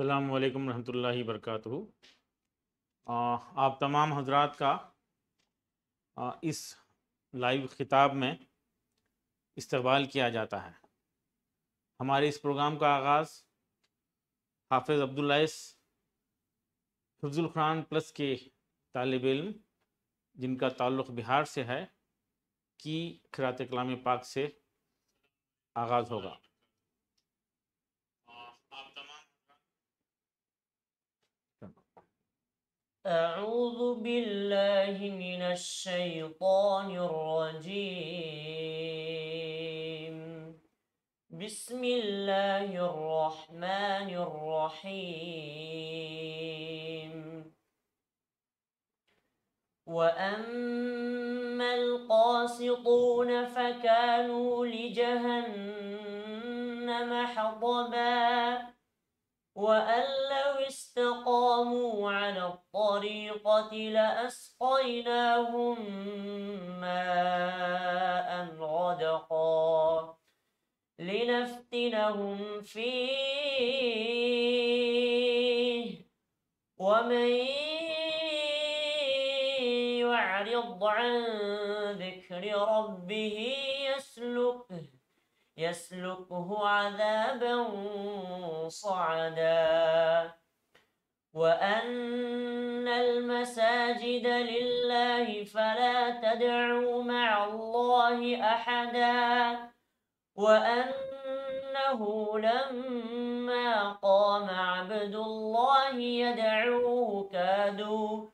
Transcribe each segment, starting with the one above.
अल्लाम वरहमल वरक आप तमाम हजरात का इस लाइव ख़िताब में इस्तबाल किया जाता है हमारे इस प्रोग्राम का आगाज़ हाफिज़ अब्दुल्लास हफ्जुलख़ान प्लस के तालब इम जिनका ताल्लुक़ बिहार से है की खरात कलाम पाक से आगाज़ होगा أعوذ بالله من الشيطان الرجيم بسم الله الرحمن الرحيم وأما القاسطون فكانوا لجهنم حطباً وأن لو استقاموا على الطريقة لأسقيناهم ماء غدقا لنفتنهم فيه ومن يعرض عن ذكر ربه يسلكه يسلكه عذابا صعدا وأن المساجد لله فلا تدعوا مع الله أحدا وأنه لما قام عبد الله يدعوه كادوا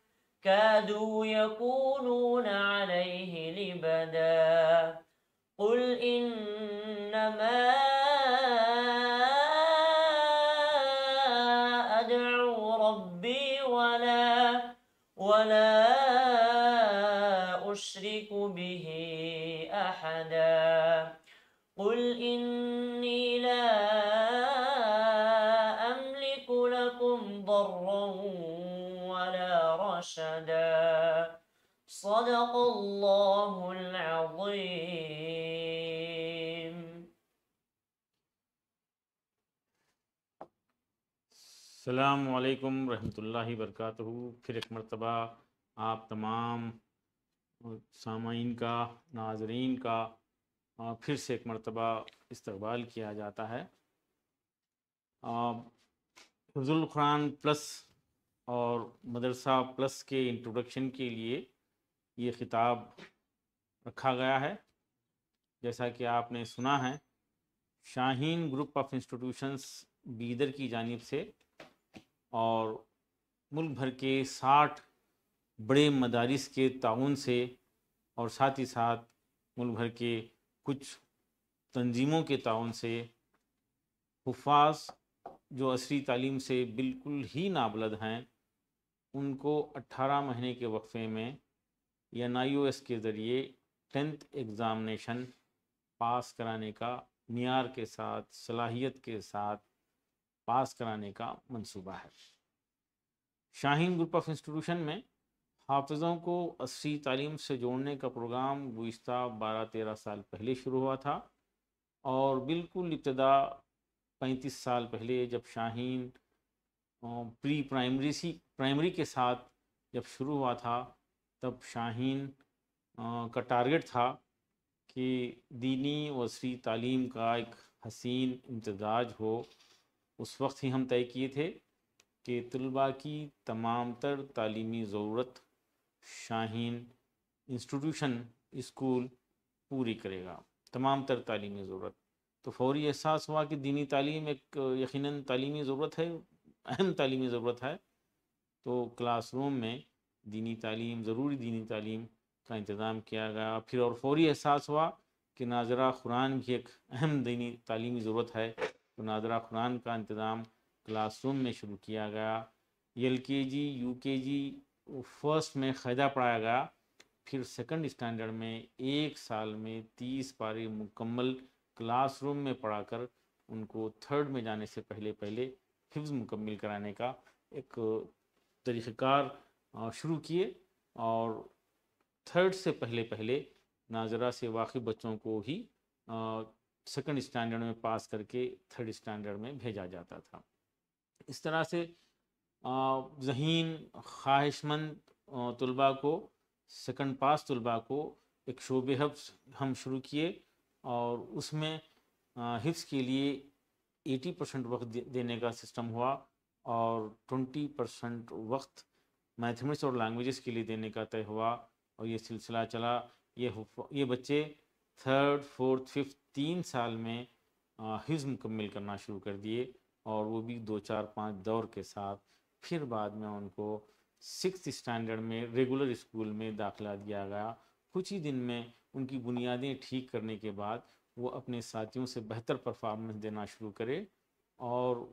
كادوا يكونون عليه لبدا قل إنما أدعو ربي ولا ولا أشرك به أحدا قل إني لا أملك لكم ضرا ولا رشدا صدق الله العظيم السلام वालेकुम रहमतुल्लाहि वरकatuhu फिर एक मरतबा आप तमाम सामाइन का नाजरीन का फिर से एक मरतबा इस्तबाल किया जाता है हफजुल कुरान प्लस और मदरसा प्लस के इंट्रोडक्शन के लिए ये ख़िताब रखा गया है जैसा कि आपने सुना है Shaheen group of institutions Bidar की जानब से और मुल्क भर के साठ बड़े मदारस के ताउन से और साथ ही साथ मुल्क भर के कुछ तंजीमों के ताउन से हफाज जो असरी तालीम से बिल्कुल ही नाबलद हैं उनको 18 महीने के वक्फ़े में या एन के ज़रिए टेंथ एग्ज़ामिनेशन पास कराने का मीर के साथ सलाहियत के साथ पास कराने का मंसूबा है शाहीन ग्रुप ऑफ इंस्टीट्यूशन में हाफजों को अस्सी तालीम से जोड़ने का प्रोग्राम गुज्त बारह तेरह साल पहले शुरू हुआ था और बिल्कुल इब्तदा पैंतीस साल पहले जब शाहीन प्री प्राइमरी सी प्राइमरी के साथ जब शुरू हुआ था तब शाहीन का टारगेट था कि दीनी वसी तालीम का एक हसीन इम्तजाज हो उस वक्त ही हम तय किए थे कि तलबा की तमाम तर तली ज़रूरत शाहीन इंस्टीट्यूशन स्कूल पूरी करेगा तमाम तर तालीमी ज़रूरत तो फौरी एहसास हुआ कि दीनी तालीम एक यकीन तालीमी ज़रूरत है अहम तालीमी ज़रूरत है तो क्लासरूम में दीनी तालीम ज़रूरी दीनी तालीम का इंतज़ाम किया गया फिर और फौरी एहसास हुआ कि नाजरा कुरान भी एक अहम दीनी तालीमी ज़रूरत है तो नाजरा कुरान का इंतज़ाम क्लासरूम में शुरू किया गया एल के जी यू के जी फर्स्ट में ख़ैदा पढ़ाया गया फिर सेकंड स्टैंडर्ड में एक साल में तीस पारे मुकम्मल क्लासरूम में पढ़ाकर उनको थर्ड में जाने से पहले पहले हिफ्ज़ मुकम्मल कराने का एक तरीक़ार शुरू किए और थर्ड से पहले पहले नाजरा से वाकिफ़ बच्चों को ही सेकंड स्टैंडर्ड में पास करके थर्ड स्टैंडर्ड में भेजा जाता था इस तरह से जहीन ख्वाहिशमंद तलबा को सेकंड पास तलबा को एक शोब हफ्स हम शुरू किए और उसमें हिफ्स के लिए 80 परसेंट वक्त देने का सिस्टम हुआ और 20 परसेंट वक्त मैथमेटिक्स और लैंग्वेजेस के लिए देने का तय हुआ और ये सिलसिला चला ये ये बच्चे थर्ड फोर्थ फिफ्थ तीन साल में हिज मुकम्मल करना शुरू कर दिए और वो भी दो चार पाँच दौर के साथ फिर बाद में उनको सिक्स स्टैंडर्ड में रेगुलर स्कूल में दाखिला दिया गया कुछ ही दिन में उनकी बुनियादें ठीक करने के बाद वो अपने साथियों से बेहतर परफॉर्मेंस देना शुरू करे और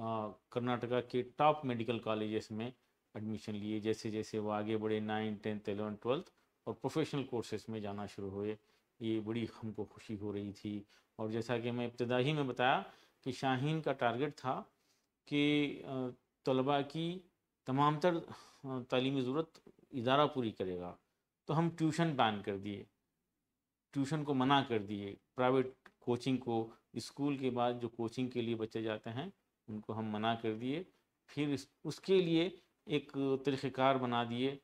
कर्नाटका के टॉप मेडिकल कॉलेजेस में एडमिशन लिए जैसे जैसे वो आगे बढ़े नाइन टेंथ एलेवन ट्वेल्थ और प्रोफेशनल कोर्सेज में जाना शुरू हुए ये बड़ी हमको खुशी हो रही थी और जैसा कि मैं इब्तदा ही में बताया कि शाहीन का टारगेट था कि तलबा की तमाम तर तलीमी ज़रूरत इदारा पूरी करेगा तो हम ट्यूशन बैन कर दिए ट्यूशन को मना कर दिए प्राइवेट कोचिंग को स्कूल के बाद जो कोचिंग के लिए बच्चे जाते हैं उनको हम मना कर दिए फिर उसके लिए एक तरीक़ार बना दिए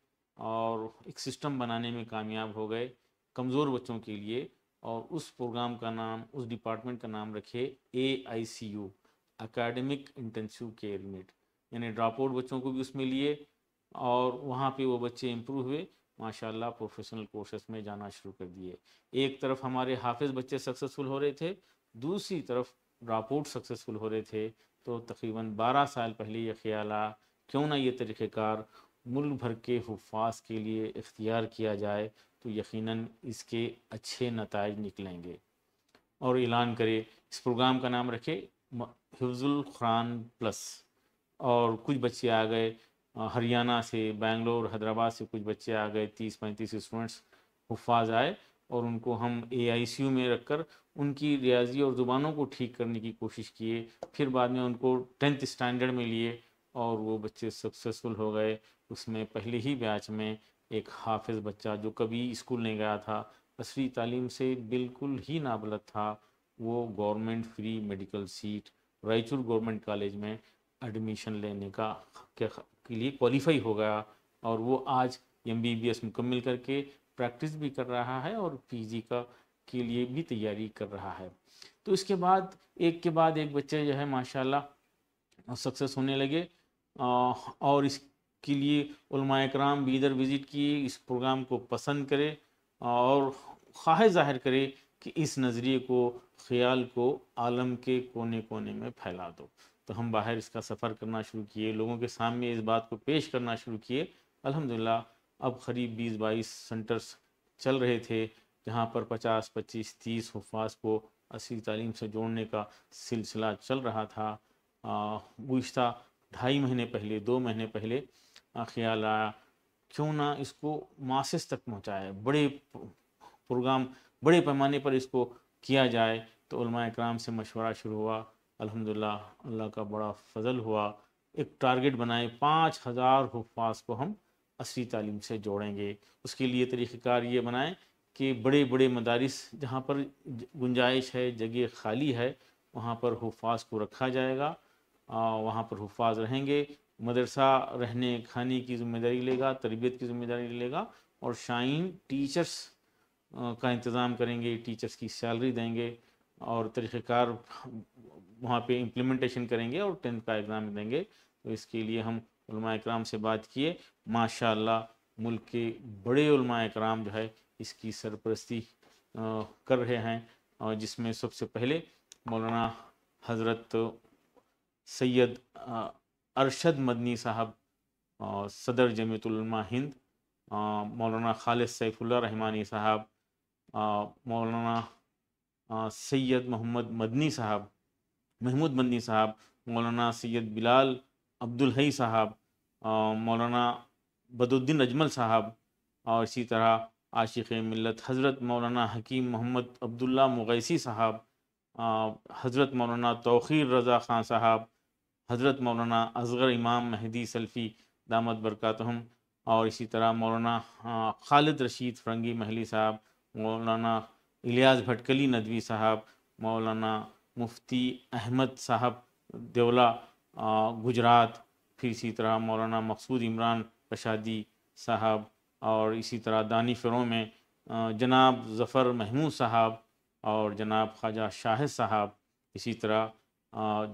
और एक सिस्टम बनाने में कामयाब हो गए कमज़ोर बच्चों के लिए और उस प्रोग्राम का नाम उस डिपार्टमेंट का नाम रखे A I C U academic intensive care unit यानी ड्रॉप आउट बच्चों को भी उसमें लिए और वहाँ पे वो बच्चे इम्प्रूव हुए माशाल्लाह प्रोफेशनल कोर्सेस में जाना शुरू कर दिए एक तरफ हमारे हाफिज बच्चे सक्सेसफुल हो रहे थे दूसरी तरफ ड्रॉप आउट सक्सेसफुल हो रहे थे तो तकरीबन 12 साल पहले ये ख्याल क्यों ना ये तरीक़ार मुल्क भर के हुफाज के लिए इख्तियार किया जाए तो यकीनन इसके अच्छे नतज निकलेंगे और ऐलान करें इस प्रोग्राम का नाम रखे हिफ्जुल कुरान प्लस और कुछ बच्चे आ गए हरियाणा से बेंगलोर हैदराबाद से कुछ बच्चे आ गए तीस पैंतीस स्टूडेंट्स हुफाज आए और उनको हम ए आई सी यू में रख कर उनकी रियाजी और ज़ुबानों को ठीक करने की कोशिश किए फिर बाद में उनको टेंथ स्टैंडर्ड में लिए और वो बच्चे सक्सेसफुल हो गए उसमें पहले ही बैच में एक हाफिज बच्चा जो कभी स्कूल नहीं गया था असली तालीम से बिल्कुल ही नाबलद था वो government free medical seat Raichur government college में एडमिशन लेने का के, के लिए क्वालिफाई हो गया और वो आज एम बी बी एस मुकम्मल करके प्रैक्टिस भी कर रहा है और पी जी का के लिए भी तैयारी कर रहा है तो इसके बाद एक के बाद एक बच्चे जो है माशाल्लाह सक्सेस होने लगे और इसके लिए कराम भी इधर विज़िट किए इस प्रोग्राम को पसंद करें और ख्वाह ज़ाहिर करें कि इस नज़रिए को ख्याल को आलम के कोने कोने में फैला दो तो हम बाहर इसका सफ़र करना शुरू किए लोगों के सामने इस बात को पेश करना शुरू किए अल्हम्दुलिल्लाह अब करीब बीस बाईस सेंटर्स चल रहे थे जहाँ पर पचास पच्चीस तीस हफाज को असली तालीम से जोड़ने का सिलसिला चल रहा था गुज्त ढाई महीने पहले दो महीने पहले ख्याल आया क्यों ना इसको मासिस तक पहुँचाए बड़े प्रोग्राम बड़े पैमाने पर इसको किया जाए तो कराम से मशवरा शुरू हुआ अल्हम्दुलिल्लाह अल्लाह का बड़ा फजल हुआ एक टारगेट बनाए पाँच हज़ार हफाज को हम असली तालीम से जोड़ेंगे उसके लिए तरीक़ार ये बनाए कि बड़े बड़े मदारस जहाँ पर गुंजाइश है जगह खाली है वहाँ पर हफाज को रखा जाएगा वहाँ पर हफाज रहेंगे मदरसा रहने खाने की जिम्मेदारी लेगा तरबियत की जिम्मेदारी लेगा और शाइन टीचर्स का इंतज़ाम करेंगे टीचर्स की सैलरी देंगे और तरीक़ार वहाँ पे इम्प्लीमेंटेशन करेंगे और टेंथ का एग्ज़ाम देंगे तो इसके लिए हम कराम से बात किए माशा मुल्क के बड़े कराम जो है इसकी सरपरस्ती कर रहे हैं और जिसमें सबसे पहले मौलाना हज़रत सैयद अरशद मदनी साहब सदर जमीतुलमा हिंद मौलाना खालिद सैफुल्ला रहमानी साहब मौलाना सैयद मोहम्मद मदनी साहब महमूद मदनी साहब मौलाना सैयद बिलाल अब्दुल हई साहब मौलाना बदुद्दीन अजमल साहब और इसी तरह आशिक मिलत हज़रत मौलाना हकीम मोहम्मद अब्दुल्ला मुगैसी साहब हज़रत मौलाना तोखीर रज़ा ख़ान साहब हज़रत मौलाना असगर इमाम महदी सल्फ़ी दामद हम और इसी तरह मौलाना खालिद रशीद फरंगी महली साहब मौलाना इलियास भटकली नदवी साहब मौलाना मुफ्ती अहमद साहब देवला गुजरात फिर इसी तरह मौलाना मकसूद इमरान प्रशादी साहब और इसी तरह दानी फिरों में जनाब ज़फ़र महमूद साहब और जनाब ख्वाजा शाहिद साहब इसी तरह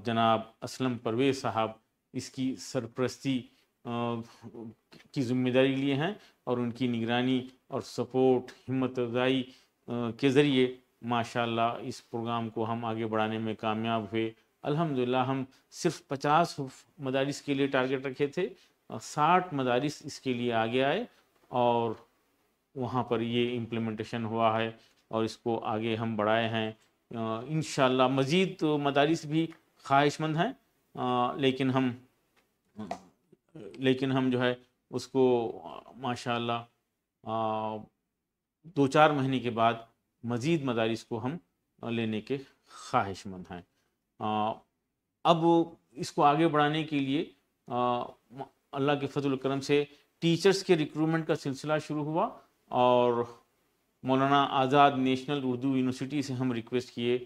जनाब असलम परवेज साहब इसकी सरप्रस्ती की जिम्मेदारी लिए हैं और उनकी निगरानी और सपोर्ट हिम्मत अफजाई के ज़रिए माशाल्लाह इस प्रोग्राम को हम आगे बढ़ाने में कामयाब हुए अल्हम्दुलिल्लाह हम सिर्फ पचास मदारस के लिए टारगेट रखे थे साठ मदारस इसके लिए आगे आए और वहाँ पर ये इम्प्लीमेंटेशन हुआ है और इसको आगे हम बढ़ाए हैं इन मज़ीद तो मदारस भी ख्वाहिशमंद हैं लेकिन हम लेकिन हम जो है उसको माशाल्लाह दो चार महीने के बाद मज़ीद मदारस को हम लेने के ख्वाहिशमंद हैं अब इसको आगे बढ़ाने के लिए अल्लाह के फजल करम से टीचर्स के रिक्रूटमेंट का सिलसिला शुरू हुआ और मौलाना आज़ाद नेशनल उर्दू यूनिवर्सिटी से हम रिक्वेस्ट किए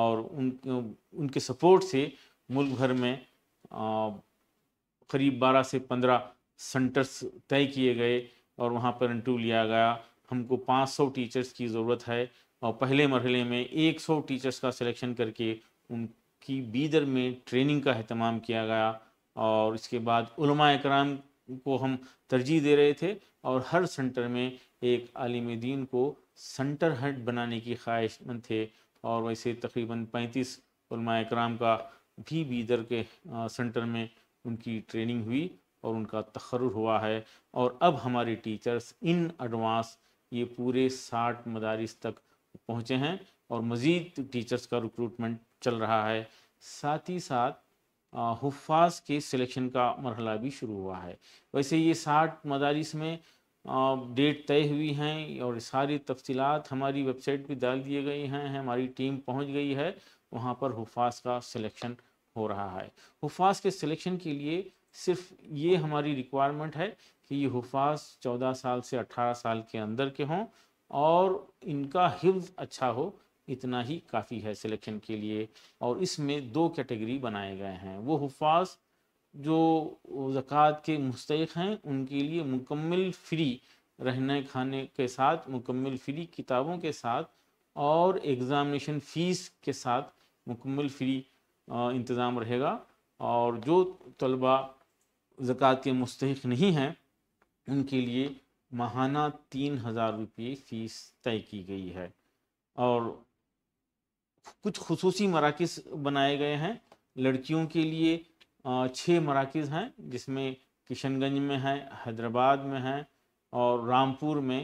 और उन उनके सपोर्ट से मुल्क भर में करीब 12 से 15 सेंटर्स तय किए गए और वहाँ पर इंटरव्यू लिया गया हमको 500 टीचर्स की ज़रूरत है और पहले मरहले में 100 टीचर्स का सिलेक्शन करके उनकी बीदर में ट्रेनिंग का अहतमाम किया गया और इसके बाद कराम को हम तरजीह दे रहे थे और हर सेंटर में एक आलिम दीन को सेंटर हट बनाने की ख्वाहिशमंद थे और वैसे तकरीबन पैंतीस कराम का भी बीदर के सेंटर में उनकी ट्रेनिंग हुई और उनका तखर हुआ है और अब हमारे टीचर्स इन एडवांस ये पूरे साठ मदारस तक पहुँचे हैं और मज़ीद टीचर्स का रिक्रूटमेंट चल रहा है साथ ही साथ हफाज के सिलेक्शन का मरहला भी शुरू हुआ है वैसे ये साठ मदारस में डेट तय हुई हैं और सारी तफसीत हमारी वेबसाइट पर डाल दिए गए हैं हमारी टीम पहुंच गई है वहां पर हुफाज का सिलेक्शन हो रहा है हुफाज के सिलेक्शन के लिए सिर्फ ये हमारी रिक्वायरमेंट है कि ये हुफाज चौदह साल से अठारह साल के अंदर के हों और इनका हिफ्ज अच्छा हो इतना ही काफ़ी है सिलेक्शन के लिए और इसमें दो कैटेगरी बनाए गए हैं वो हुफाज जो ज़क़़त के मुस्तक हैं उनके लिए मुकम्मल फ्री रहने खाने के साथ मुकम्मल फ्री किताबों के साथ और एग्ज़ामिनेशन फ़ीस के साथ मुकम्मल फ्री इंतज़ाम रहेगा और जो तलबा ज़क़़त के मुस्तक नहीं हैं उनके लिए माहाना तीन हज़ार रुपये फ़ीस तय की गई है और कुछ खसूस मराकज़ बनाए गए हैं लड़कियों के लिए छः मराकज़ हैं जिसमें किशनगंज में है हैदराबाद में है और रामपुर में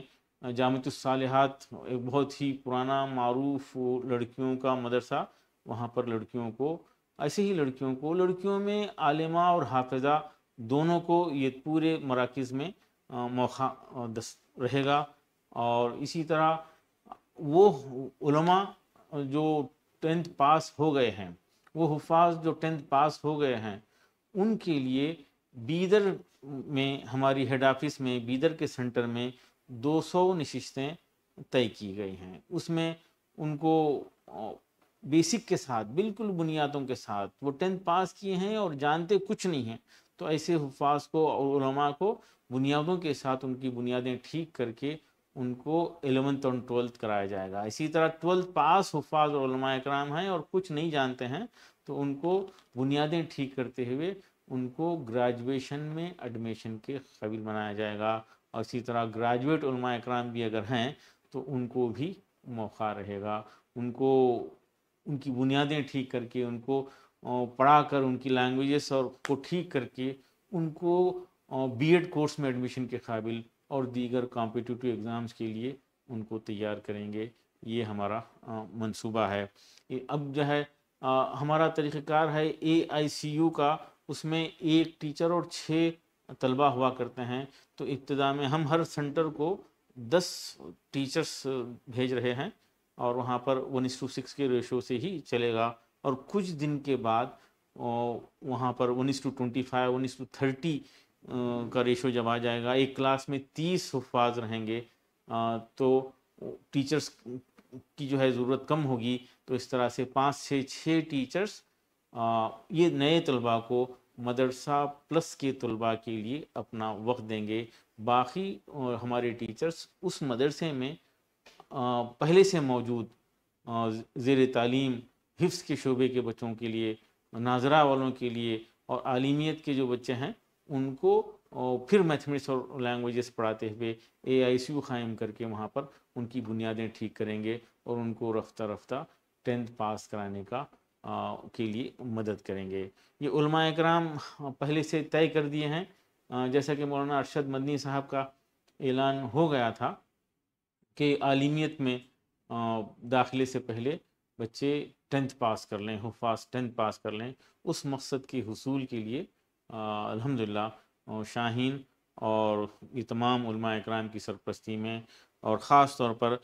जामतुलसालहत एक बहुत ही पुराना मरूफ लड़कियों का मदरसा वहाँ पर लड़कियों को ऐसे ही लड़कियों को लड़कियों में आलिमा और हाफजा दोनों को ये पूरे मराकज़ में मौका रहेगा और इसी तरह वो उलमा जो टेंथ पास हो गए हैं वो हफाज जो टेंथ पास हो गए हैं उनके लिए बीदर में हमारी हेड ऑफिस में बीदर के सेंटर में 200 नशस्तें तय की गई हैं उसमें उनको बेसिक के साथ बिल्कुल बुनियादों के साथ वो टेंथ पास किए हैं और जानते कुछ नहीं हैं तो ऐसे हफाज को और को बुनियादों के साथ उनकी बुनियादें ठीक करके उनको एलेवंथ और ट्वेल्थ कराया जाएगा इसी तरह ट्वेल्थ पास हफाज और कराम हैं और कुछ नहीं जानते हैं तो उनको बुनियादें ठीक करते हुए उनको ग्रेजुएशन में एडमिशन के काबिल बनाया जाएगा और इसी तरह ग्रेजुएट कराम भी अगर हैं तो उनको भी मौका रहेगा उनको उनकी बुनियादें ठीक करके उनको पढ़ा कर उनकी लैंग्वेजेस और को ठीक करके उनको बीएड कोर्स में एडमिशन के काबिल और दीगर कॉम्पिटिटिव एग्ज़ाम्स के लिए उनको तैयार करेंगे ये हमारा मंसूबा है अब जो है हमारा तरीक़ार है ए आई सी यू का उसमें एक टीचर और छः तलबा हुआ करते हैं तो इब्तदा में हम हर सेंटर को दस टीचर्स भेज रहे हैं और वहाँ पर वन इस टू सिक्स के रेशो से ही चलेगा और कुछ दिन के बाद वहाँ पर one is to twenty five one is to thirty का रेशो जब आ जाएगा एक क्लास में तीस हफाज रहेंगे तो टीचर्स की जो है ज़रूरत कम होगी तो इस तरह से पाँच से छः टीचर्स ये नए तलबा को मदरसा प्लस के तलबा के लिए अपना वक्त देंगे बाकी हमारे टीचर्स उस मदरसे में पहले से मौजूद ज़ेर तालीम हिफ्स के शोबे के बच्चों के लिए नाजरा वालों के लिए और आलिमियत के जो बच्चे हैं उनको फिर मैथमेटिक्स और लैंग्वेजेस पढ़ाते हुए ए आई सी यू क़ायम करके वहाँ पर उनकी बुनियादें ठीक करेंगे और उनको रफ्ता रफ्ता टेंथ पास कराने का के लिए मदद करेंगे ये उलमा कराम पहले से तय कर दिए हैं जैसा कि मौलाना अरशद मदनी साहब का ऐलान हो गया था कि आलमियत में दाखिले से पहले बच्चे टेंथ पास कर लें हफाज टेंथ पास कर लें उस मकसद के हसूल के लिए अल्हम्दुलिल्लाह शाहीन और ये तमाम कराम की सरपरस्ती में और ख़ास तौर पर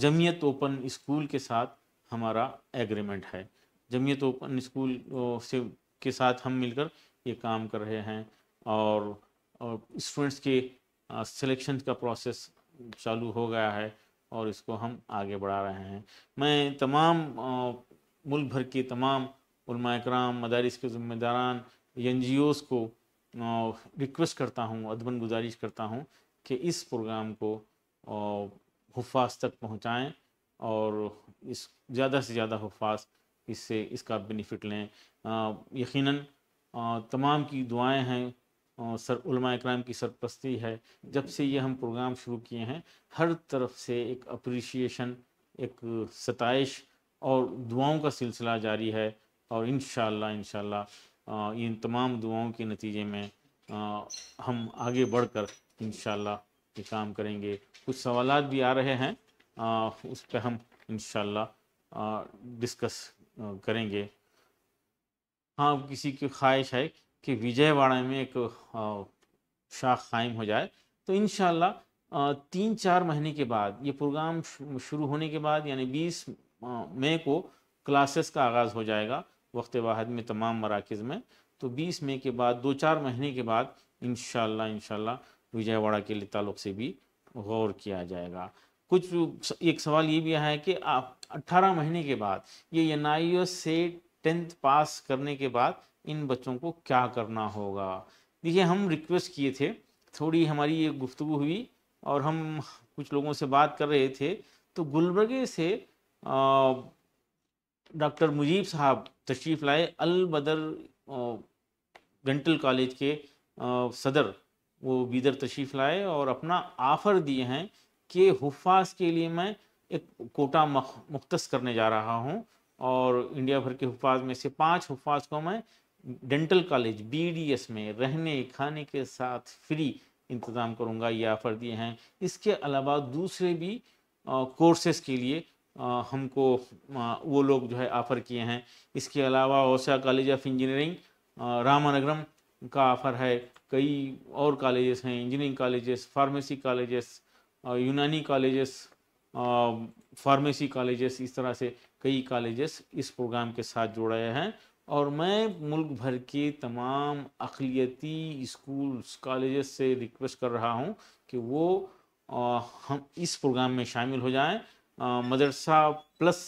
जमीयत ओपन स्कूल के साथ हमारा एग्रीमेंट है जमीयत तो ओपन स्कूल से के साथ हम मिलकर ये काम कर रहे हैं और और स्टूडेंट्स के सिलेक्शन का प्रोसेस चालू हो गया है और इसको हम आगे बढ़ा रहे हैं मैं तमाम मुल्क भर के तमाम कराम मदारस के ज़िम्मेदारान एन को रिक्वेस्ट करता हूँ अदबन गुजारिश करता हूँ कि इस प्रोग्राम को हफाज तक पहुँचाएँ और इस ज़्यादा से ज़्यादा हफाज इससे इसका बेनिफिट लें यकीन तमाम की दुआएं हैं सर कराम की सरपस्ती है जब से ये हम प्रोग्राम शुरू किए हैं हर तरफ से एक अप्रिशिएशन एक सताइश और दुआओं का सिलसिला जारी है और इन इन इन तमाम दुआओं के नतीजे में आ, हम आगे बढ़कर इन ये काम करेंगे कुछ सवाल भी आ रहे हैं आ, उस पर हम इन डिस्कस करेंगे हाँ किसी की ख्वाहिश है कि विजयवाड़ा में एक शाख कायम हो जाए तो इन तीन चार महीने के बाद ये प्रोग्राम शुरू होने के बाद यानी बीस मई को क्लासेस का आगाज़ हो जाएगा वक्त वाहद में तमाम मराकज़ में तो बीस मई के बाद दो चार महीने के बाद इन शाह शाला विजयवाड़ा के लिए ताल्लुक से भी गौर किया जाएगा कुछ एक सवाल ये भी आया है कि आप अट्ठारह महीने के बाद ये एन e से टेंथ पास करने के बाद इन बच्चों को क्या करना होगा देखिए हम रिक्वेस्ट किए थे थोड़ी हमारी ये गुफ्तु हुई और हम कुछ लोगों से बात कर रहे थे तो गुलबर्गे से डॉक्टर मुजीब साहब तशरीफ़ लाए अल बदर डेंटल कॉलेज के आ, सदर वो बीदर तशरीफ़ लाए और अपना आफ़र दिए हैं के हुफाज के लिए मैं एक कोटा मुख्त करने जा रहा हूँ और इंडिया भर के हुफाज में से पाँच हुफाज को मैं डेंटल कॉलेज बीडीएस में रहने खाने के साथ फ्री इंतज़ाम करूँगा ये ऑफ़र दिए हैं इसके अलावा दूसरे भी कोर्सेज़ के लिए आ, हमको आ, वो लोग जो है ऑफ़र किए हैं इसके अलावा ओसा कॉलेज ऑफ इंजीनियरिंग रामानगरम का ऑफ़र है कई और कॉलेजेस हैं engineering colleges pharmacy colleges Unani colleges pharmacy colleges इस तरह से कई कॉलेजेस इस प्रोग्राम के साथ जुड़े हैं और मैं मुल्क भर के तमाम अखिलती स्कूल्स कॉलेजेस से रिक्वेस्ट कर रहा हूँ कि वो हम इस प्रोग्राम में शामिल हो जाएं मदरसा प्लस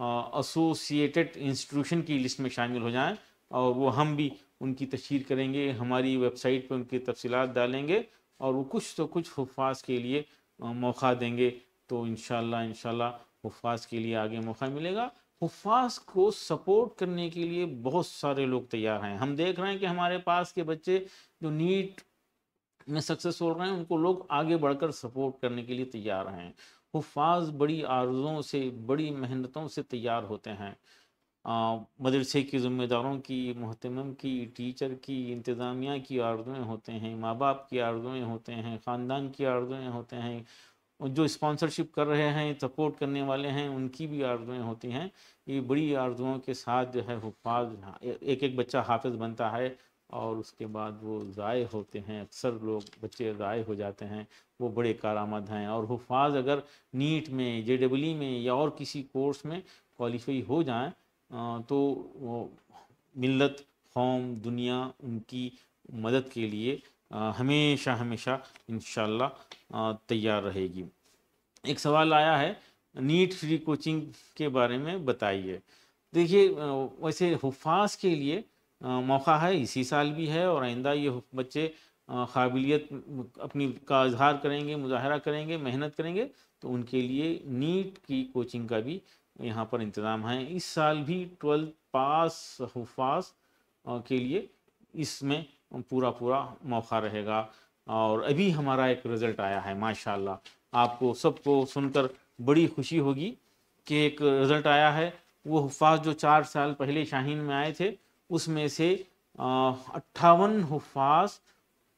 एसोसिएटेड इंस्टीट्यूशन की लिस्ट में शामिल हो जाएं और वो हम भी उनकी तशहर करेंगे हमारी वेबसाइट पर उनकी तफसीत डालेंगे और वो कुछ तो कुछ हफाज के लिए मौका देंगे तो इन शाला हफाज के लिए आगे मौका मिलेगा हफाज को सपोर्ट करने के लिए बहुत सारे लोग तैयार हैं हम देख रहे हैं कि हमारे पास के बच्चे जो नीट में सक्सेस हो रहे हैं उनको लोग आगे बढ़कर सपोर्ट करने के लिए तैयार हैं हफाज बड़ी आर्जों से बड़ी मेहनतों से तैयार होते हैं मदरसे के ज़िम्मेदारों की महतम की टीचर की इंतज़ामिया की आर्जुएँ होते हैं माँ बाप की आर्जुएँ होते हैं ख़ानदान की आर्जुएँ होते हैं जो स्पॉन्सरशिप कर रहे हैं सपोर्ट करने वाले हैं उनकी भी आर्जुएँ होती हैं ये बड़ी आर्जुओं के साथ जो है हफाज एक एक बच्चा हाफिज बनता है और उसके बाद वो ज़ाय होते हैं अक्सर लोग बच्चे ज़ाय हो जाते हैं वो बड़े कारामद हैं और हफाज अगर नीट में जे डबल में या और किसी कोर्स में क्वालिफाई हो जाएँ तो मिलत कौम दुनिया उनकी मदद के लिए हमेशा हमेशा इन तैयार रहेगी एक सवाल आया है नीट फ्री कोचिंग के बारे में बताइए देखिए वैसे हफाज के लिए मौका है इसी साल भी है और आइंदा ये बच्चे काबिलियत अपनी का इजहार करेंगे मुजाहरा करेंगे मेहनत करेंगे तो उनके लिए नीट की कोचिंग का भी यहाँ पर इंतज़ाम है इस साल भी ट्वेल्थ पास हफाज के लिए इसमें पूरा पूरा मौका रहेगा और अभी हमारा एक रिज़ल्ट आया है माशाल्लाह आपको सबको सुनकर बड़ी खुशी होगी कि एक रिज़ल्ट आया है वो हफाज जो चार साल पहले शाहीन में आए थे उसमें से अट्ठावन हफाज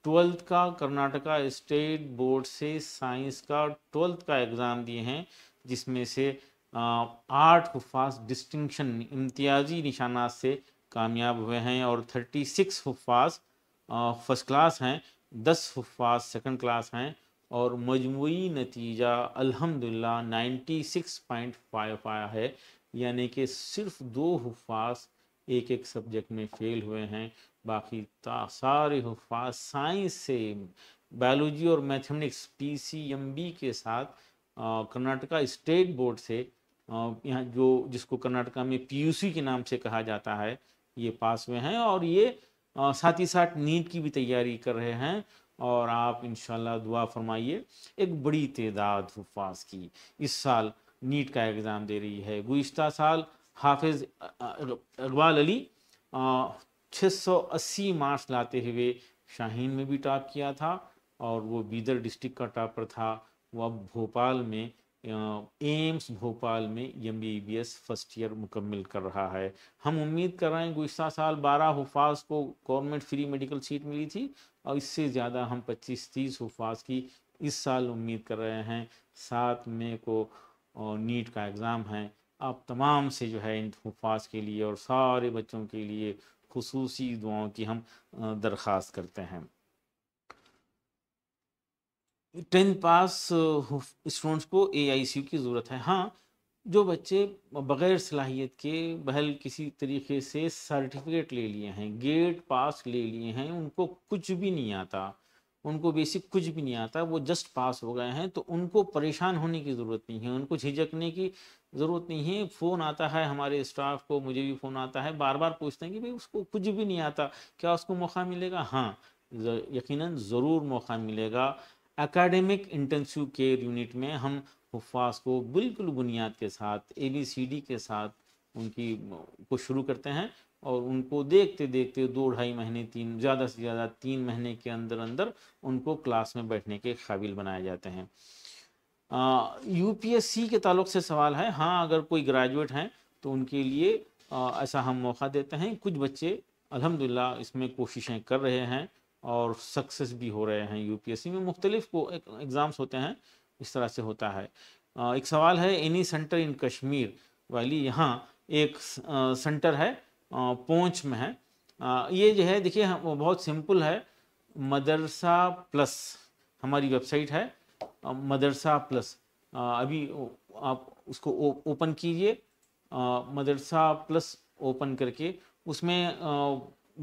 ट्वेल्थ का कर्नाटका स्टेट बोर्ड से साइंस का ट्वेल्थ का एग्ज़ाम दिए हैं जिसमें से आठ हुफास डिस्टिंक्शन इम्तियाजी निशाना से कामयाब हुए हैं और थर्टी सिक्स हुफास फर्स्ट क्लास हैं दस हुफास सेकंड क्लास हैं और मजमू नतीजा अल्हम्दुलिल्लाह फाइव आया है यानी कि सिर्फ दो हफाज एक एक सब्जेक्ट में फेल हुए हैं बाकी सारे हुफास साइंस से बायोलॉजी और मैथमेटिक्स पी के साथ कर्नाटका स्टेट बोर्ड से यहाँ जो जिसको कर्नाटका में पीयूसी के नाम से कहा जाता है ये पास में हैं और ये साथ ही साथ नीट की भी तैयारी कर रहे हैं और आप इन दुआ फरमाइए एक बड़ी तदाद पास की इस साल नीट का एग्ज़ाम दे रही है गुज्त साल हाफिज़ अकबाल अली छः सौ अस्सी मार्क्स लाते हुए शाहीन में भी टॉप किया था और वो बीदर डिस्ट्रिक्ट का टॉपर था वो अब भोपाल में एम्स भोपाल में एम बी फर्स्ट ईयर मुकम्मल कर रहा है हम उम्मीद कर रहे हैं गुज्तर साल बारह हफाज को गवर्नमेंट फ्री मेडिकल सीट मिली थी और इससे ज़्यादा हम पच्चीस तीस हफाज की इस साल उम्मीद कर रहे हैं सात मई को नीट का एग्ज़ाम है आप तमाम से जो है इन हफाज के लिए और सारे बच्चों के लिए खसूसी दुआओं की हम दरख्वास्त करते हैं टेंथ पास स्टूडेंट्स को ए की ज़रूरत है हाँ जो बच्चे बग़ैर सलाहियत के बहल किसी तरीके से सर्टिफिकेट ले लिए हैं गेट पास ले लिए हैं उनको कुछ भी नहीं आता उनको बेसिक कुछ भी नहीं आता वो जस्ट पास हो गए हैं तो उनको परेशान होने की ज़रूरत नहीं है उनको झिझकने की ज़रूरत नहीं है फ़ोन आता है हमारे स्टाफ को मुझे भी फ़ोन आता है बार बार पूछते हैं कि भाई उसको कुछ भी नहीं आता क्या उसको मौका मिलेगा हाँ यकीनन ज़रूर मौका मिलेगा एकेडमिक इंटेंसिव केयर यूनिट में हम हफाज को बिल्कुल बुनियाद के साथ ए बी सी डी के साथ उनकी को शुरू करते हैं और उनको देखते देखते दो ढाई महीने तीन ज़्यादा से ज़्यादा तीन महीने के अंदर अंदर उनको क्लास में बैठने के काबिल बनाए जाते हैं यू पी एस सी के ताल्लुक से सवाल है हाँ अगर कोई ग्रेजुएट हैं तो उनके लिए आ, ऐसा हम मौका देते हैं कुछ बच्चे अलहमदिल्ला इसमें कोशिशें कर रहे हैं और सक्सेस भी हो रहे हैं यूपीएससी में मुख्तलिफ को एग्ज़ाम्स होते हैं इस तरह से होता है एक सवाल है एनी सेंटर इन कश्मीर वाली यहाँ एक सेंटर है पोंछ में है ये जो है देखिए वो बहुत सिंपल है मदरसा प्लस हमारी वेबसाइट है मदरसा प्लस अभी आप उसको ओपन कीजिए मदरसा प्लस ओपन करके उसमें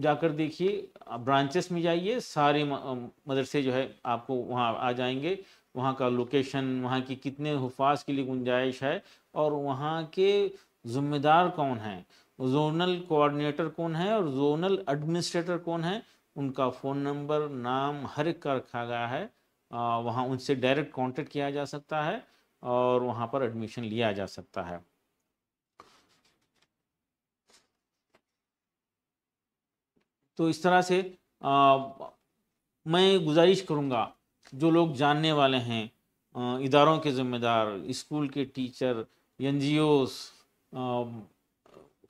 जाकर देखिए ब्रांचेस में जाइए सारे मदरसे जो है आपको वहाँ आ जाएंगे वहाँ का लोकेशन वहाँ की कितने हफाज के लिए गुंजाइश है और वहाँ के ज़िम्मेदार कौन हैं जोनल कोऑर्डिनेटर कौन है और जोनल एडमिनिस्ट्रेटर कौन है उनका फ़ोन नंबर नाम हर एक का रखा गया है वहाँ उनसे डायरेक्ट कांटेक्ट किया जा सकता है और वहाँ पर एडमिशन लिया जा सकता है तो इस तरह से आ, मैं गुजारिश करूँगा जो लोग जानने वाले हैं इदारों के ज़िम्मेदार स्कूल के टीचर एन जी ओस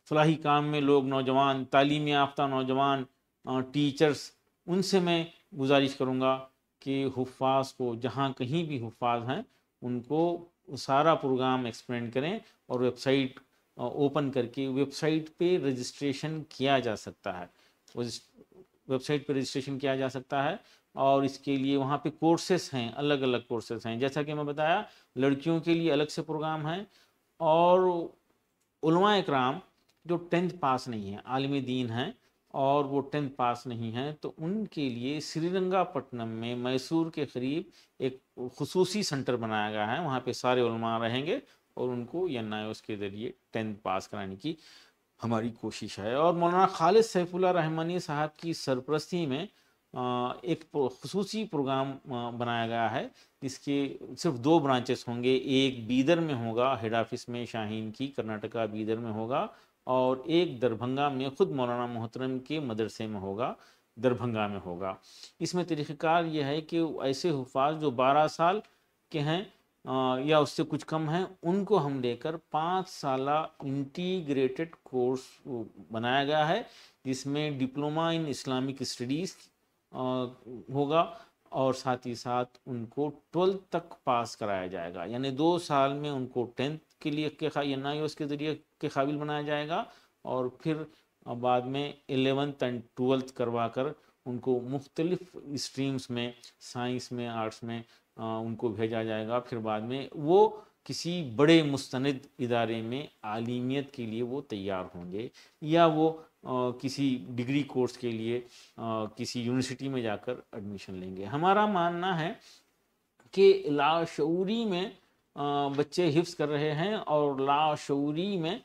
फलाही काम में लोग नौजवान तालीम याफ्ता नौजवान टीचर्स उनसे मैं गुजारिश करूँगा कि हफाज को जहाँ कहीं भी हफाज हैं उनको सारा प्रोग्राम एक्सप्लेन करें और वेबसाइट ओपन करके वेबसाइट पे रजिस्ट्रेशन किया जा सकता है वेबसाइट पर रजिस्ट्रेशन किया जा सकता है और इसके लिए वहाँ पे कोर्सेस हैं अलग अलग कोर्सेस हैं जैसा कि मैं बताया लड़कियों के लिए अलग से प्रोग्राम हैं और उलमा इकराम जो टेंथ पास नहीं है आलमी दीन हैं और वो टेंथ पास नहीं हैं तो उनके लिए श्रीरंगापट्टनम में मैसूर के करीब एक खसूस सेंटर बनाया गया है वहाँ पे सारे रहेंगे और उनको एन के ज़रिए टेंथ पास कराने की हमारी कोशिश है और मौलाना खालिद सैफुल्ला रहमानी साहब की सरपरस्ती में एक खसूसी प्रोग्राम बनाया गया है जिसके सिर्फ दो ब्रांचेस होंगे एक बीदर में होगा हेड ऑफिस में शाहीन की कर्नाटका बीदर में होगा और एक दरभंगा में खुद मौलाना मोहतरम के मदरसे में होगा दरभंगा में होगा इसमें तरीक़ार यह है कि ऐसे हफाज जो 12 साल के हैं या उससे कुछ कम है उनको हम लेकर पाँच साल इंटीग्रेटेड कोर्स बनाया गया है जिसमें डिप्लोमा इन इस्लामिक स्टडीज़ होगा और साथ ही साथ उनको ट्वेल्थ तक पास कराया जाएगा यानी दो साल में उनको टेंथ के लिए के एन आई के ज़रिए के काबिल बनाया जाएगा और फिर बाद में एलेवंथ एंड ट्वेल्थ करवा कर उनको मुख्तलिफ स्ट्रीम्स में साइंस में आर्ट्स में उनको भेजा जाएगा फिर बाद में वो किसी बड़े मुस्तनद इदारे में आलिमियत के लिए वो तैयार होंगे या वो आ, किसी डिग्री कोर्स के लिए आ, किसी यूनिवर्सिटी में जाकर एडमिशन लेंगे हमारा मानना है कि लाशरी में आ, बच्चे हिफ्स कर रहे हैं और लाशरी में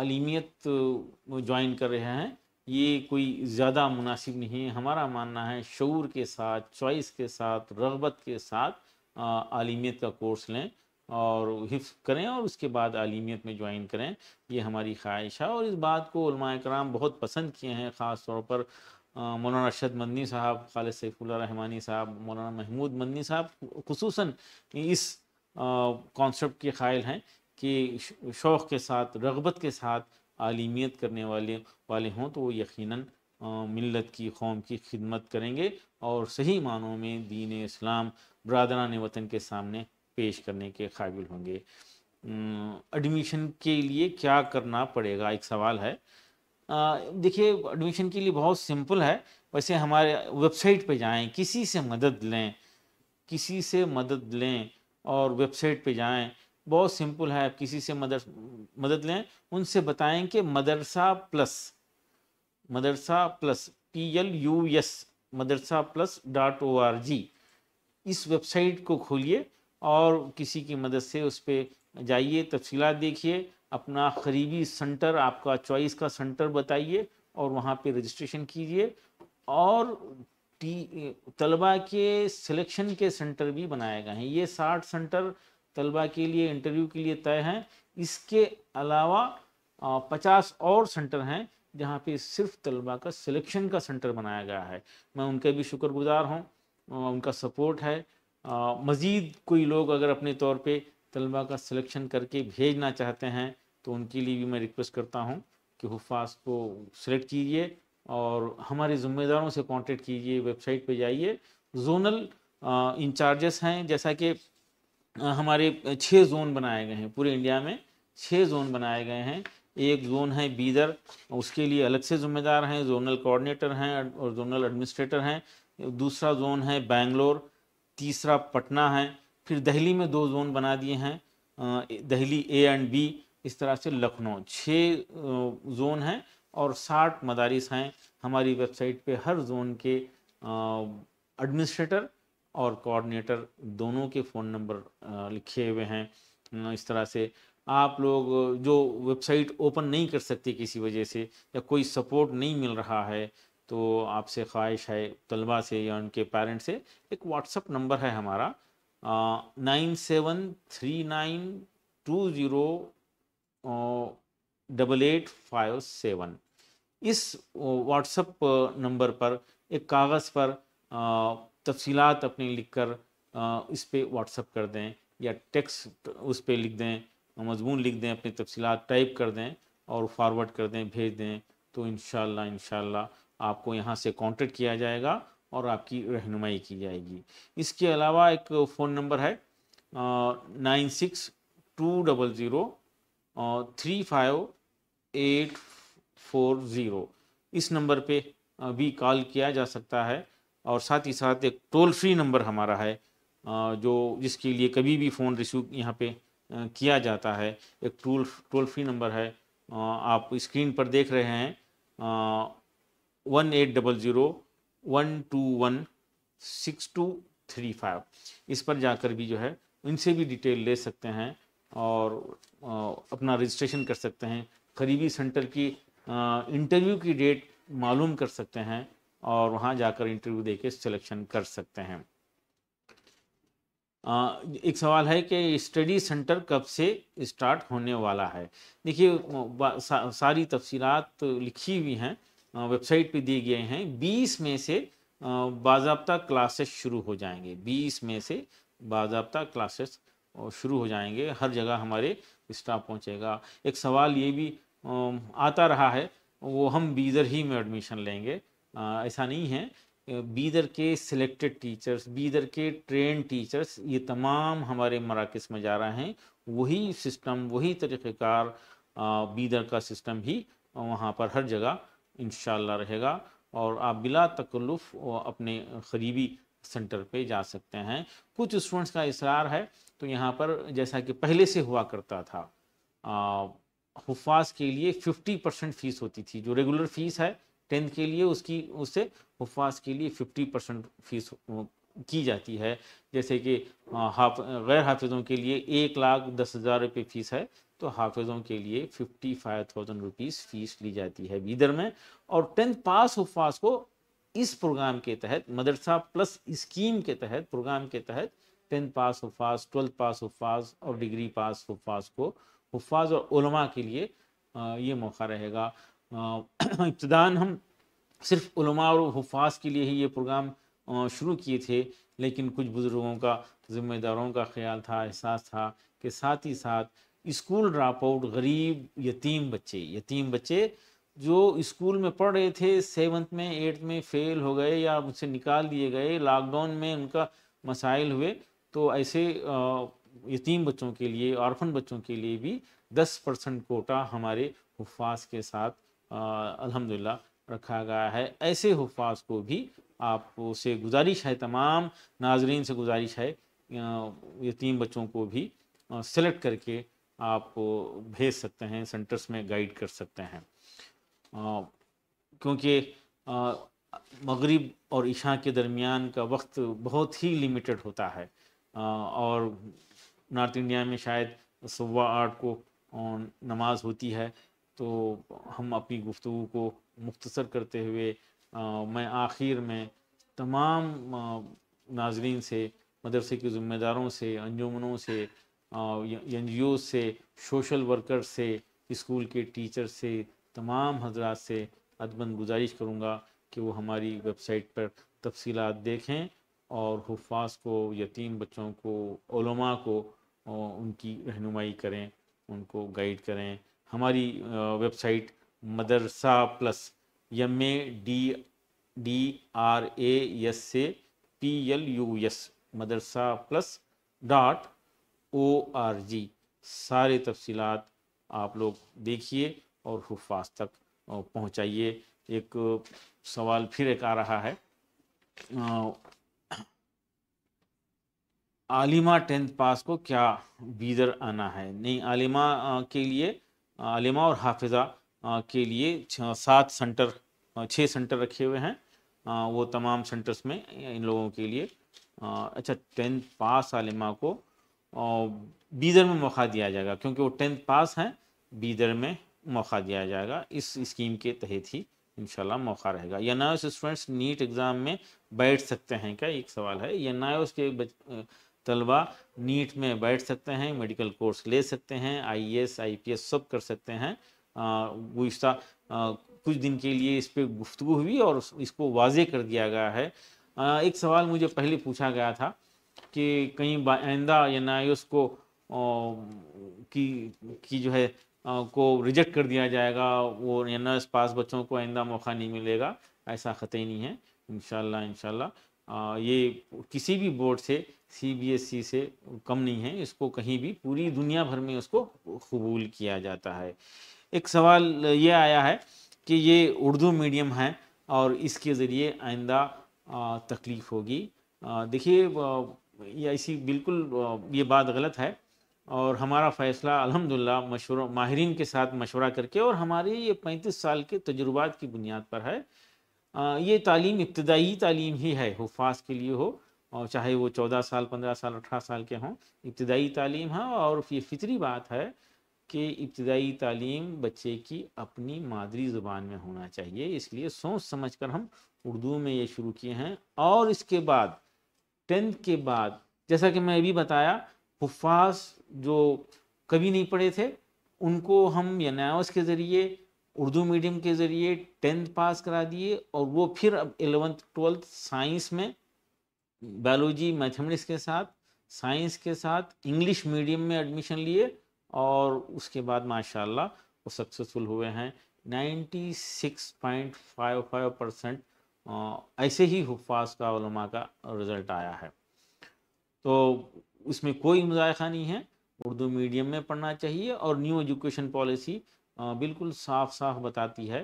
आलिमियत ज्वाइन कर रहे हैं ये कोई ज़्यादा मुनासिब नहीं है हमारा मानना है शूर के साथ चॉइस के साथ रगबत के साथ आलिमियत का कोर्स लें और हिफ्स करें और उसके बाद आलिमियत में ज्वाइन करें ये हमारी ख्वाहिश है और इस बात को कराम बहुत पसंद किए हैं ख़ास तौर पर मौलाना अरशद मदनी साहब खालिद सैफुल्ला रहमानी साहब मौलाना महमूद मदनी साहब खसूस इस कॉन्सेप्ट के ख़ायल हैं कि शौक़ के साथ रगबत के साथ आलिमियत करने वाले वाले हों तो वो यकीनन मिलत की कौम की खिदमत करेंगे और सही मानों में दीन इस्लाम बरदरान वतन के सामने पेश करने के काबिल होंगे एडमिशन के लिए क्या करना पड़ेगा एक सवाल है देखिए एडमिशन के लिए बहुत सिंपल है वैसे हमारे वेबसाइट पे जाएं किसी से मदद लें किसी से मदद लें और वेबसाइट पे जाएं बहुत सिंपल है आप किसी से मदद मदद लें उनसे बताएं कि Madrasa plus Madrasa plus P L U S Madrasa plus dot O R G इस वेबसाइट को खोलिए और किसी की मदद से उस पर जाइए तफसीला देखिए अपना करीबी सेंटर आपका चॉइस का सेंटर बताइए और वहाँ पे रजिस्ट्रेशन कीजिए और टी तलबा के सिलेक्शन के सेंटर भी बनाए गए हैं ये साठ सेंटर तलबा के लिए इंटरव्यू के लिए तय हैं इसके अलावा पचास और सेंटर हैं जहाँ पे सिर्फ तलबा का सिलेक्शन का सेंटर बनाया गया है मैं उनके भी शुक्रगुजार हूँ उनका सपोर्ट है मज़ीद कोई लोग अगर अपने तौर पे तलबा का सिलेक्शन करके भेजना चाहते हैं तो उनके लिए भी मैं रिक्वेस्ट करता हूँ कि हफाज को सिलेक्ट कीजिए और हमारे ज़िम्मेदारों से कॉन्टेक्ट कीजिए वेबसाइट पर जाइए जोनल इंचार्जेस हैं जैसा कि हमारे छः जोन बनाए गए हैं पूरे इंडिया में छः जोन बनाए गए हैं एक जोन है बीदर उसके लिए अलग से ज़िम्मेदार हैं जोनल कोऑर्डिनेटर हैं और जोनल एडमिनिस्ट्रेटर हैं दूसरा जोन है बेंगलोर तीसरा पटना है फिर दहली में दो जोन बना दिए हैं दहली ए एंड बी इस तरह से लखनऊ छः जोन हैं और साठ मदारिस हैं हमारी वेबसाइट पे हर जोन के एडमिनिस्ट्रेटर और कोऑर्डिनेटर दोनों के फ़ोन नंबर लिखे हुए हैं इस तरह से आप लोग जो वेबसाइट ओपन नहीं कर सकते किसी वजह से या कोई सपोर्ट नहीं मिल रहा है तो आपसे ख्वाहिश है तलबा से या उनके पेरेंट्स से एक व्हाट्सअप नंबर है हमारा nine seven three nine two zero double eight five seven इस व्हाट्सअप नंबर पर एक कागज़ पर तफसीलात अपनी लिख कर इस पर व्हाट्सअप कर दें या टेक्स्ट उस पर लिख दें मजमून लिख दें अपनी तफसीत टाइप कर दें और फारवर्ड कर दें भेज दें तो इन शाला आपको यहाँ से कॉन्टेक्ट किया जाएगा और आपकी रहनुमाई की जाएगी इसके अलावा एक फ़ोन नंबर है nine six two double zero three five eight four zero इस नंबर पे भी कॉल किया जा सकता है और साथ ही साथ एक टोल फ्री नंबर हमारा है जो जिसके लिए कभी भी फ़ोन रिसीव यहाँ पे किया जाता है एक टोल टोल फ्री नंबर है आप स्क्रीन पर देख रहे हैं one eight double zero one two one six two three five इस पर जाकर भी जो है इनसे भी डिटेल ले सकते हैं और अपना रजिस्ट्रेशन कर सकते हैं करीबी सेंटर की इंटरव्यू की डेट मालूम कर सकते हैं और वहाँ जाकर इंटरव्यू देके सिलेक्शन कर सकते हैं एक सवाल है कि स्टडी सेंटर कब से स्टार्ट होने वाला है देखिए सा, सारी तफसीत लिखी हुई हैं वेबसाइट पे दिए गए हैं 20 में से बाबा क्लासेस शुरू हो जाएंगे 20 में से बाबा क्लासेस शुरू हो जाएंगे हर जगह हमारे स्टाफ पहुंचेगा एक सवाल ये भी आता रहा है वो हम बीजर ही में एडमिशन लेंगे ऐसा नहीं है बीदर के सिलेक्टेड टीचर्स बीदर के ट्रेन टीचर्स ये तमाम हमारे मराकज़ में जा रहे हैं वही सिस्टम वही तरीक़ार बीदर का सिस्टम ही वहाँ पर हर जगह इन रहेगा और आप बिला तकल्लुफ़ अपने करीबी सेंटर पे जा सकते हैं कुछ स्टूडेंट्स का इसरार है तो यहाँ पर जैसा कि पहले से हुआ करता था हफाज के लिए 50 परसेंट फ़ीस होती थी जो रेगुलर फ़ीस है टेंथ के लिए उसकी उससे उपवास के लिए फिफ्टी परसेंट फीस की जाती है जैसे कि हाफ गैर हाफिज़ों के लिए एक लाख दस हज़ार रुपये फ़ीस है तो हाफिज़ों के लिए fifty five thousand rupees fees ली जाती है बीदर में और टेंथ पास उपवास को इस प्रोग्राम के तहत मदरसा प्लस स्कीम के तहत प्रोग्राम के तहत टेंथ पास उपवास ट्वेल्थ पास उपवास और डिग्री पास उपवास को उपवास और उलमा के लिए ये मौका रहेगा इब्तदान हम सिर्फ उलमा और हफाज के लिए ही ये प्रोग्राम शुरू किए थे लेकिन कुछ बुज़ुर्गों का ज़िम्मेदारों का ख्याल था एहसास था कि साथ ही साथ स्कूल ड्राप आउट गरीब यतीम बच्चे यतीम बच्चे जो स्कूल में पढ़ रहे थे सेवन्थ में एट्थ में फ़ेल हो गए या उनसे निकाल दिए गए लॉकडाउन में उनका मसाइल हुए तो ऐसे यतीम बच्चों के लिए औरफन बच्चों के लिए भी दस परसेंट कोटा हमारे हफाज के साथ अल्हम्दुलिल्लाह रखा गया है ऐसे हफाज को भी आपसे गुजारिश है तमाम नाजरीन से गुजारिश है यतीम बच्चों को भी सेलेक्ट करके आप भेज सकते हैं सेंटर्स में गाइड कर सकते हैं क्योंकि मगरिब और ईशा के दरमियान का वक्त बहुत ही लिमिटेड होता है और नॉर्थ इंडिया में शायद सुबह आठ को नमाज होती है तो हम अपनी गुफ्तु को मुख्तसर करते हुए आ, मैं आखिर में तमाम नाजरन नाजरीन से मदरसे के ज़िम्मेदारों से अंजुमनों से एन जी ओ से सोशल वर्कर से स्कूल के टीचर से तमाम हजरात से अदबन गुजारिश करूँगा कि वो हमारी वेबसाइट पर तफसीत देखें और हफाज को यतीम बच्चों को ओलमा को उनकी रहनुमाई करें उनको गाइड करें हमारी website Madrasa plus M A D D R A S से P L U S Madrasa plus dot O R G सारे तफसीलात आप लोग देखिए और हुफाज तक पहुंचाइए एक सवाल फिर एक आ रहा है आलिमा टेंथ पास को क्या बीदर आना है नहीं आलिमा के लिए आलिमा और हाफिज़ा के लिए सात सेंटर छः सेंटर रखे हुए हैं वो तमाम सेंटर्स में इन लोगों के लिए अच्छा टेंथ पास आलिमा को बीदर में मौका दिया जाएगा क्योंकि वो टेंथ पास हैं बीदर में मौका दिया जाएगा इस स्कीम के तहत ही इन मौका रहेगा या ना स्टूडेंट्स नीट एग्ज़ाम में बैठ सकते हैं क्या एक सवाल है या ना उसके तलबा नीट में बैठ सकते हैं मेडिकल कोर्स ले सकते हैं आईएएस आईपीएस सब कर सकते हैं गुज्त कुछ दिन के लिए इस पर गुफ्तु हुई और इसको वाजे कर दिया गया है आ, एक सवाल मुझे पहले पूछा गया था कि कहीं आइंदा एन आई को आ, की की जो है आ, को रिजेक्ट कर दिया जाएगा वो एन आई पास बच्चों को आइंदा मौका नहीं मिलेगा ऐसा ही नहीं है इन शाला ये किसी भी बोर्ड से सीबीएसई e से कम नहीं है इसको कहीं भी पूरी दुनिया भर में उसको कबूल किया जाता है एक सवाल ये आया है कि ये उर्दू मीडियम है और इसके ज़रिए आइंदा तकलीफ़ होगी देखिए ये ऐसी बिल्कुल ये बात गलत है और हमारा फ़ैसला अलहमदिल्ला मशूर माहरीन के साथ मशवरा करके और हमारे ये पैंतीस साल के तजुर्बात की बुनियाद पर है ये तालीम इब्तदाई तालीम ही है हफाज के लिए हो और चाहे वो चौदह साल पंद्रह साल अठारह साल के हों इब्तदाई तालीम है हाँ, और ये फितरी बात है कि इब्तदाई तालीम बच्चे की अपनी मादरी ज़ुबान में होना चाहिए इसलिए सोच समझ कर हम उर्दू में ये शुरू किए हैं और इसके बाद टेंथ के बाद जैसा कि मैं अभी बताया हुफाज जो कभी नहीं पढ़े थे उनको हम यनावस के ज़रिए उर्दू मीडियम के ज़रिए टेंथ पास करा दिए और वो फिर अब एलेवंथ ट्वेल्थ साइंस में बायोलॉजी मैथमेटिक्स के साथ साइंस के साथ इंग्लिश मीडियम में एडमिशन लिए और उसके बाद माशाल्लाह वो सक्सेसफुल हुए हैं 96.55 परसेंट ऐसे ही हुफाज का उलमा का रिज़ल्ट आया है तो उसमें कोई मजायका नहीं है उर्दू मीडियम में पढ़ना चाहिए और न्यू एजुकेशन पॉलिसी बिल्कुल साफ साफ बताती है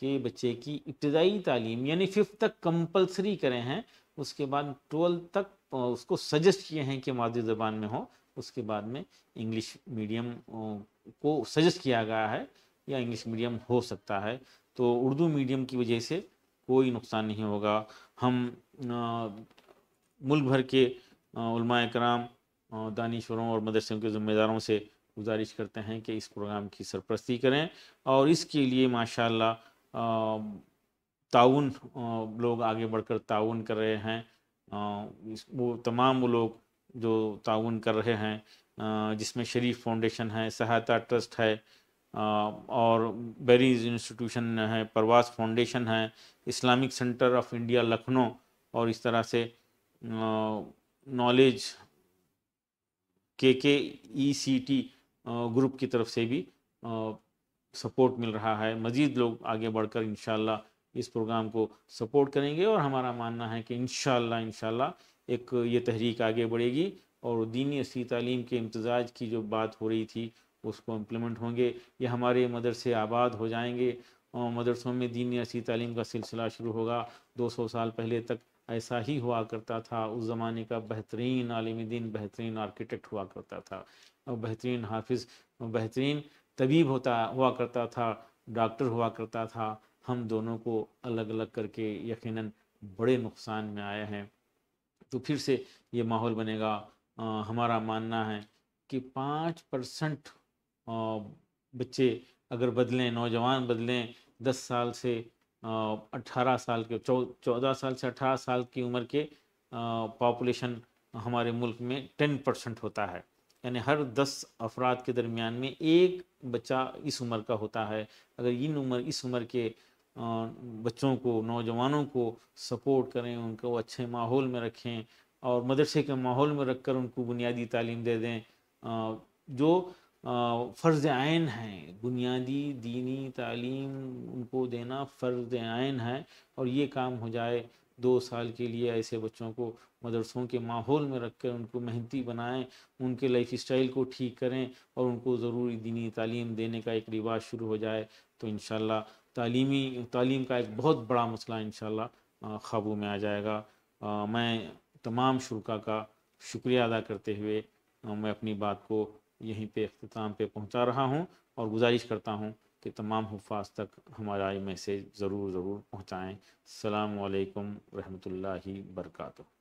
कि बच्चे की इब्तदाई तालीम यानी फिफ्थ तक कंपलसरी करें हैं उसके बाद ट्वेल्थ तक उसको सजेस्ट किए हैं कि मादरी ज़बान में हो उसके बाद में इंग्लिश मीडियम को सजेस्ट किया गया है या इंग्लिश मीडियम हो सकता है तो उर्दू मीडियम की वजह से कोई नुकसान नहीं होगा हम मुल्क भर के कराम दानश्वरों और मदरसों के ज़िम्मेदारों से गुजारिश करते हैं कि इस प्रोग्राम की सरपरस्ती करें और इसके लिए माशाल्लाह ताउन लोग आगे बढ़कर ताउन कर रहे हैं वो तमाम वो लोग जो ताउन कर रहे हैं जिसमें शरीफ फाउंडेशन है सहायता ट्रस्ट है और बेरीज इंस्टीट्यूशन है परवास फाउंडेशन है Islamic centre of India Lucknow और इस तरह से नॉलेज के के ई सी टी ग्रुप की तरफ से भी सपोर्ट मिल रहा है मज़ीद लोग आगे बढ़कर इन इस प्रोग्राम को सपोर्ट करेंगे और हमारा मानना है कि इन शाला एक ये तहरीक आगे बढ़ेगी और दीनी असली तालीम के इम्तजाज की जो बात हो रही थी उसको इम्प्लीमेंट होंगे ये हमारे मदरसे आबाद हो जाएंगे और मदरसों में दीनी असली तालीम का सिलसिला शुरू होगा 200 साल पहले तक ऐसा ही हुआ करता था उस ज़माने का बेहतरीन आलिम दिन बेहतरीन आर्किटेक्ट हुआ करता था और बेहतरीन हाफिज बेहतरीन तबीब होता हुआ करता था डॉक्टर हुआ करता था हम दोनों को अलग अलग करके यकीन बड़े नुकसान में आए हैं तो फिर से ये माहौल बनेगा आ, हमारा मानना है कि पाँच परसेंट बच्चे अगर बदलें नौजवान बदलें दस साल से अट्ठारह साल के चौदह साल से अठारह साल की उम्र के पॉपुलेशन हमारे मुल्क में टेन परसेंट होता है यानी हर दस अफराद के दरमियान में एक बच्चा इस उम्र का होता है अगर इन उम्र इस उम्र के बच्चों को नौजवानों को सपोर्ट करें उनको अच्छे माहौल में रखें और मदरसे के माहौल में रख कर उनको बुनियादी तालीम दे दें जो फ़र्ज़ आन है बुनियादी दीनी तालीम उनको देना फ़र्ज़ आयन है और ये काम हो जाए दो साल के लिए ऐसे बच्चों को मदरसों के माहौल में रख कर उनको मेहनती बनाएं उनके लाइफ स्टाइल को ठीक करें और उनको ज़रूरी दीनी तालीम देने का एक रिवाज शुरू हो जाए तो इन तालीमी तालीम का एक बहुत बड़ा मसला इन शबू में आ जाएगा आ, मैं तमाम शुरा का शुक्रिया अदा करते हुए आ, मैं अपनी बात को यहीं पे अख्ताम पे पहुंचा रहा हूं और गुजारिश करता हूं कि तमाम हफाज तक हमारा ये मैसेज ज़रूर ज़रूर पहुँचाएँ अल्लाम वरहमल वर्का